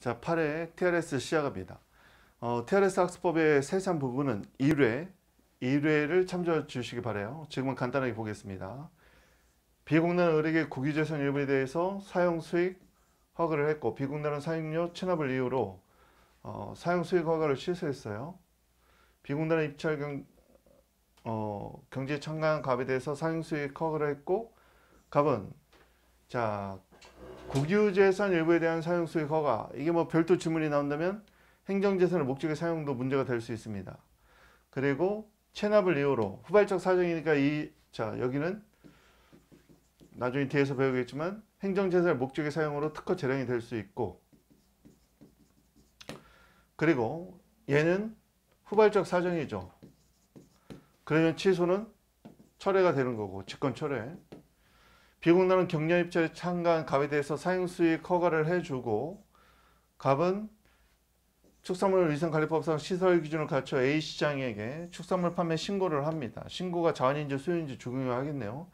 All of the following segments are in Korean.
자, 8회 TRS 시작합니다. 어, TRS 학습법의 세세한 부분은 1회, 1회를 참조해 주시기 바래요. 지금은 간단하게 보겠습니다. 비공단 의료계 국유재산 일부에 대해서 사용 수익 허가를 했고 비공단은 사용료 체납을 이유로 어, 사용 수익 허가를 취소했어요. 비공단은 입찰 경, 어, 경제 청강 값에 대해서 사용 수익 허가를 했고 값은 자 국유재산 일부에 대한 사용 수익 허가 이게 뭐 별도 지문이 나온다면 행정재산을 목적의 사용도 문제가 될 수 있습니다. 그리고 체납을 이유로 후발적 사정이니까 이 자 여기는 나중에 뒤에서 배우겠지만 행정재산의 목적의 사용으로 특허 재량이 될 수 있고 그리고 얘는 후발적 사정이죠. 그러면 취소는 철회가 되는 거고 직권 철회 비공단은 경려 입찰에 참가한 갑에 대해서 사용수익 허가를 해주고 갑은 축산물 위생관리법상 시설 기준을 갖춰 A 시장에게 축산물 판매 신고를 합니다. 신고가 자원인지 소유인지 중요하겠네요.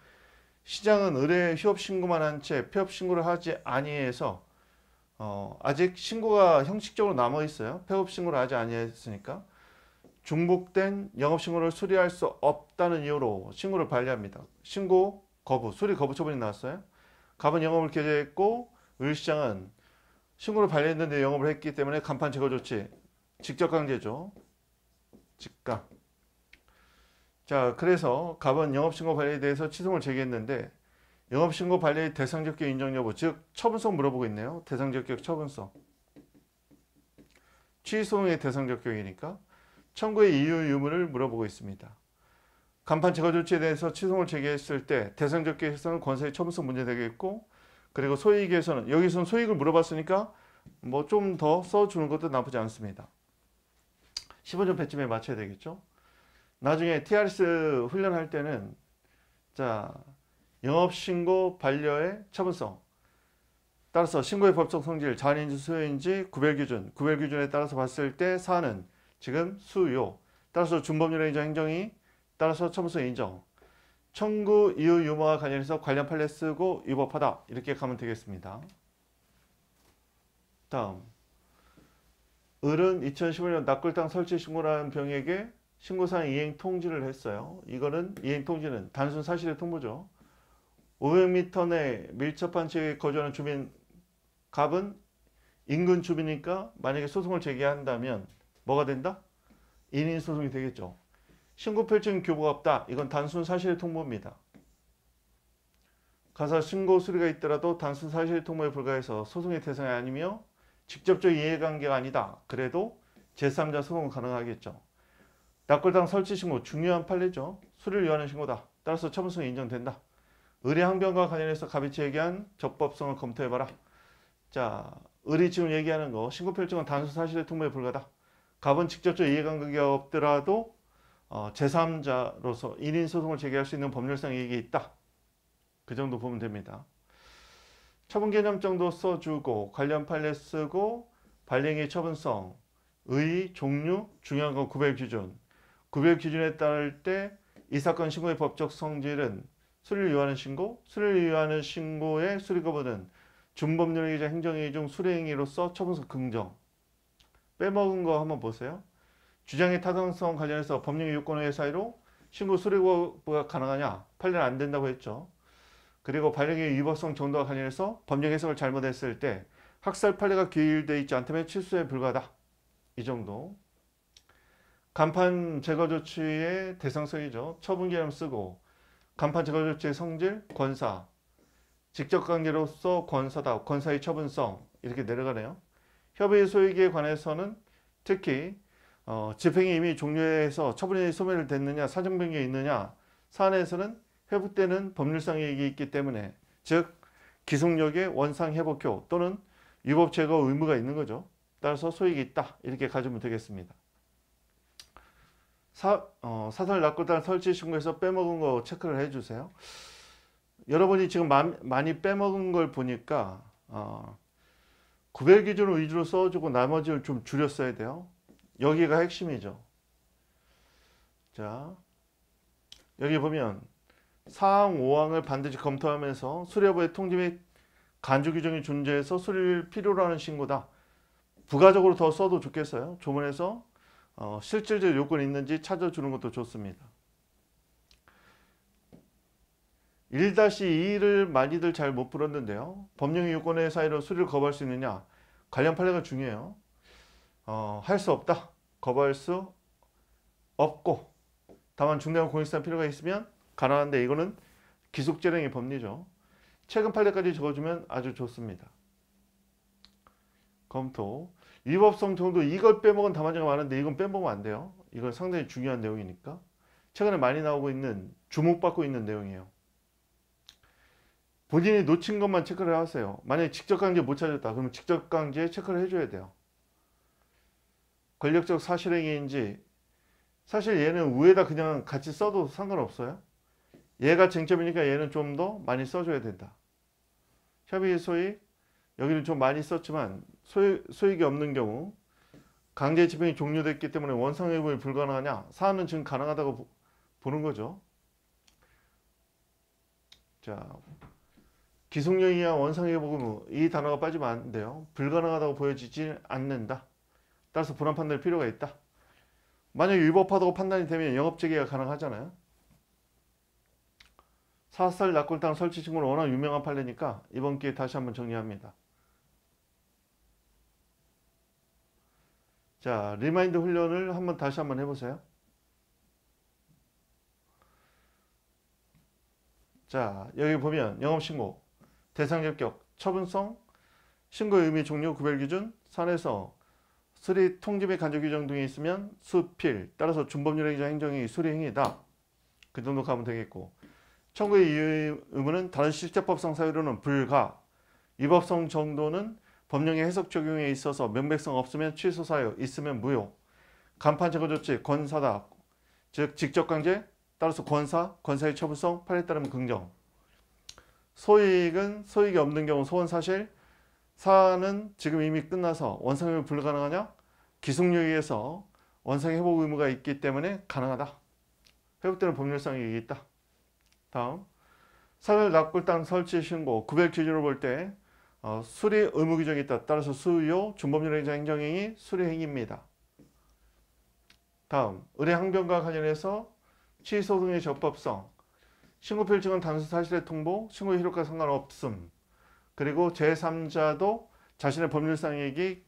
시장은 의뢰 휴업 신고만 한 채 폐업 신고를 하지 아니해서 어, 아직 신고가 형식적으로 남아 있어요. 폐업 신고를 하지 아니했으니까 중복된 영업 신고를 수리할 수 없다는 이유로 신고를 발려합니다. 신고 거부, 수리 거부 처분이 나왔어요. 갑은 영업을 개재했고 을시장은 신고를 발려했는데 영업을 했기 때문에 간판 제거 조치, 직접 강제죠. 직각. 자, 그래서 갑은 영업신고 발려에 대해서 취소를 제기했는데 영업신고 발려의 대상적격 인정 여부, 즉 처분성 물어보고 있네요. 대상적격 처분성. 취소의 대상적격이니까 청구의 이유 유무를 물어보고 있습니다. 간판 제거 조치에 대해서 취소를 제기했을 때 대상적 개선은 권세의 처분성 문제 되겠고 그리고 소액에서는 여기서는 소익을 물어봤으니까 뭐 좀 더 써주는 것도 나쁘지 않습니다. 15점 배쯤에 맞춰야 되겠죠. 나중에 TRS 훈련할 때는 자 영업신고 반려의 처분성 따라서 신고의 법적 성질, 잔인지 수요인지 구별기준, 구별기준에 따라서 봤을 때 사는 지금 수요 따라서 준법률의 행정이 따라서 처분서 인정. 청구 이유 유무와 관련해서 관련 판례 쓰고 위법하다. 이렇게 가면 되겠습니다. 다음. 을은 2015년 낙골당 설치 신고라는 병에게 신고사항 이행 통지를 했어요. 이거는 이행 통지는 단순 사실의 통보죠. 500m 내 밀접한 지역에 거주하는 주민 갑은 인근 주민이니까 만약에 소송을 제기한다면 뭐가 된다? 인인 소송이 되겠죠. 신고필증 교부가 없다. 이건 단순 사실 통보입니다. 가사 신고 수리가 있더라도 단순 사실 통보에 불과해서 소송의 대상이 아니며 직접적 이해관계가 아니다. 그래도 제3자 소송은 가능하겠죠. 낙골당 설치 신고 중요한 판례죠. 수리를 요하는 신고다. 따라서 처분성이 인정된다. 의뢰 항변과 관련해서 가비치 얘기한 적법성을 검토해봐라. 자, 의뢰 지금 얘기하는 거 신고 필증은 단순 사실 통보에 불과다 갑은 직접적 이해관계가 없더라도 어, 제3자로서 1인 소송을 제기할 수 있는 법률상 이익이 있다. 그 정도 보면 됩니다. 처분 개념정도 써주고 관련 판례 쓰고 발행의 처분성, 의, 종류, 중요한 건 구별 기준. 구별 기준에 따를 때 이 사건 신고의 법적 성질은 수리를 요하는 신고, 수리를 요하는 신고의 수리 거부는 준법률의 행정의 중 수리행위로서 처분성 긍정. 빼먹은 거 한번 보세요. 주장의 타당성 관련해서 법령의 요건의 사이로 신고 수리가 가능하냐? 판례는 안 된다고 했죠. 그리고 발령의 위법성 정도와 관련해서 법령 해석을 잘못했을 때 학살 판례가 기일되어 있지 않다면 취소에 불과하다. 이 정도. 간판 제거 조치의 대상성이죠. 처분 개념 쓰고 간판 제거 조치의 성질, 권사, 직접 관계로서 권사다, 권사의 처분성 이렇게 내려가네요. 협의 소유기에 관해서는 특히 어, 집행이 이미 종료해서 처분이 소멸됐느냐 사정변경이 있느냐 사안에서는 회복되는 법률상의 이익이 있기 때문에 즉 기속력의 원상 회복효 또는 위법 제거 의무가 있는 거죠. 따라서 소익이 있다 이렇게 가지면 되겠습니다. 사, 어, 사설 낙골단 설치 신고에서 빼먹은 거 체크를 해주세요. 여러분이 지금 마, 많이 빼먹은 걸 보니까 어, 구별 기준을 위주로 써주고 나머지를 좀 줄였어야 돼요. 여기가 핵심이죠. 자, 여기 보면 사항 5항을 반드시 검토하면서 수리부의 통지 및 간주 규정이 존재해서 수리를 필요로 하는 신고다. 부가적으로 더 써도 좋겠어요. 조문에서 어, 실질적 요건이 있는지 찾아주는 것도 좋습니다. 1-2를 많이들 잘 못 풀었는데요. 법령의 요건의 사이로 수리를 거부할 수 있느냐 관련 판례가 중요해요. 어, 할 수 없다. 거부할 수 없고 다만 중대한 공익상 필요가 있으면 가능한데 이거는 기속재량의 법리죠. 최근 판례까지 적어주면 아주 좋습니다. 검토. 위법성 정도 이걸 빼먹은 담화자가 많은데 이건 빼먹으면 안 돼요. 이건 상당히 중요한 내용이니까. 최근에 많이 나오고 있는 주목받고 있는 내용이에요. 본인이 놓친 것만 체크를 하세요. 만약에 직접 강제 못 찾았다. 그러면 직접 강제 체크를 해줘야 돼요. 권력적 사실행위인지 사실 얘는 위에다 그냥 같이 써도 상관없어요. 얘가 쟁점이니까 얘는 좀 더 많이 써줘야 된다. 협의의 소위 여기는 좀 많이 썼지만 소익, 이 없는 경우 강제 집행이 종료됐기 때문에 원상회복이 불가능하냐? 사안은 지금 가능하다고 보는 거죠. 자, 기속령이야 원상회복은 뭐 이 단어가 빠지면 안 돼요. 불가능하다고 보여지지 않는다. 따라서 불안 판단할 필요가 있다. 만약 위법하다고 판단이 되면 영업재개가 가능하잖아요. 사살 낙골당 설치 신고는 워낙 유명한 판례니까 이번 기회에 다시 한번 정리합니다. 자, 리마인드 훈련을 한번 다시 한번 해보세요. 자, 여기 보면 영업신고, 대상협격, 처분성, 신고 의미 종료 구별 기준, 산에서 수리 통지 및 간접 규정 등이 있으면 수필 따라서 준법률 행정 행정이 수리 행위다. 그 정도 가면 되겠고 청구의 의무는 다른 실제법상 사유로는 불가 위법성 정도는 법령의 해석 적용에 있어서 명백성 없으면 취소 사유 있으면 무효 간판 제거 조치 권사다 즉 직접 강제 따라서 권사 권사의 처분성 판에 따르면 긍정 소익은 소익이 없는 경우 소원 사실 사는 지금 이미 끝나서 원상회 불가능하냐 기속료에 의해서 원상 회복 의무가 있기 때문에 가능하다. 회복되는 법률상 이익이 있다. 다음 사별 납골당 설치 신고 9 0 기준으로 볼때 어, 수리 의무 규정이 있다. 따라서 수요 준법률 행정 행정행위 수리 행위입니다. 다음 의뢰 항변과 관련해서 취소 등의 적법성 신고 필증은 단순 사실의 통보 신고 효력과 상관없음 그리고 제3자도 자신의 법률상 이익이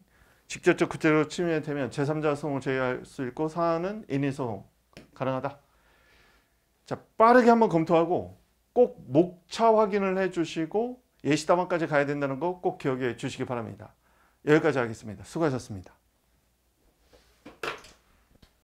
직접적 구체적로 침해되면 제3자 소송을 제기할 수 있고 사안은 인위 소송 가능하다. 자 빠르게 한번 검토하고 꼭 목차 확인을 해주시고 예시담안까지 가야 된다는 거 꼭 기억해 주시기 바랍니다. 여기까지 하겠습니다. 수고하셨습니다.